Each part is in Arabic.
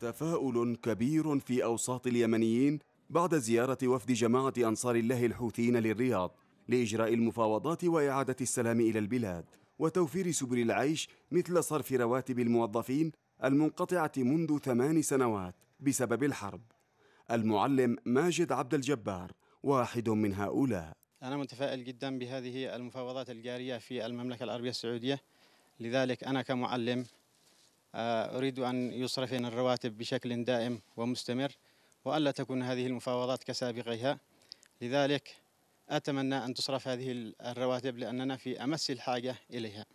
تفاؤل كبير في أوساط اليمنيين بعد زيارة وفد جماعة أنصار الله الحوثيين للرياض لإجراء المفاوضات وإعادة السلام إلى البلاد وتوفير سبل العيش مثل صرف رواتب الموظفين المنقطعة منذ ثمان سنوات بسبب الحرب المعلم ماجد عبد الجبار واحد من هؤلاء أنا متفائل جدا بهذه المفاوضات الجارية في المملكة العربية السعودية لذلك أنا كمعلم آه، أريد أن يصرفين الرواتب بشكل دائم ومستمر وألا تكون هذه المفاوضات كسابقها لذلك أتمنى أن تصرف هذه الرواتب لأننا في أمس الحاجة إليها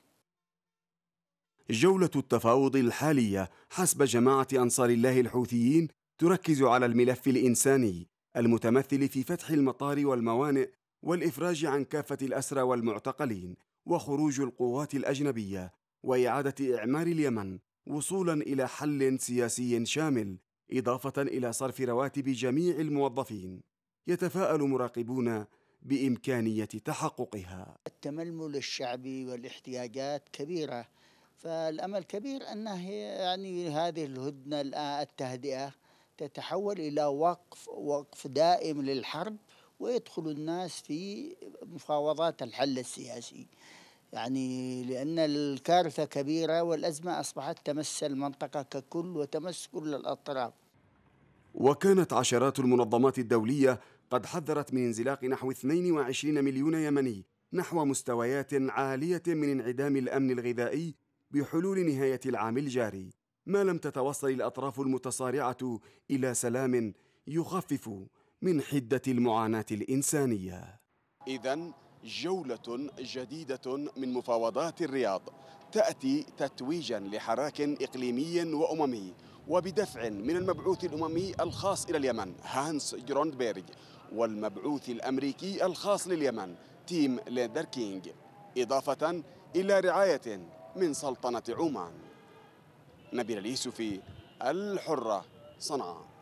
جولة التفاوض الحالية حسب جماعة أنصار الله الحوثيين تركز على الملف الإنساني المتمثل في فتح المطار والموانئ والإفراج عن كافة الأسرى والمعتقلين وخروج القوات الأجنبية وإعادة إعمار اليمن وصولا الى حل سياسي شامل اضافه الى صرف رواتب جميع الموظفين يتفاءل مراقبون بامكانيه تحققها التململ الشعبي والاحتياجات كبيره فالامل كبير انه يعني هذه الهدنه التهدئه تتحول الى وقف وقف دائم للحرب ويدخل الناس في مفاوضات الحل السياسي يعني لأن الكارثة كبيرة والأزمة أصبحت تمس المنطقة ككل وتمس كل الأطراف وكانت عشرات المنظمات الدولية قد حذرت من انزلاق نحو 22 مليون يمني نحو مستويات عالية من انعدام الأمن الغذائي بحلول نهاية العام الجاري ما لم تتوصل الأطراف المتصارعة إلى سلام يخفف من حدة المعاناة الإنسانية إذا جولة جديدة من مفاوضات الرياض تأتي تتويجا لحراك إقليمي وأممي وبدفع من المبعوث الأممي الخاص إلى اليمن هانس جروندبيرج والمبعوث الأمريكي الخاص لليمن تيم ليندر كينج إضافة إلى رعاية من سلطنة عمان نبيل اليسفي الحرة صنعاء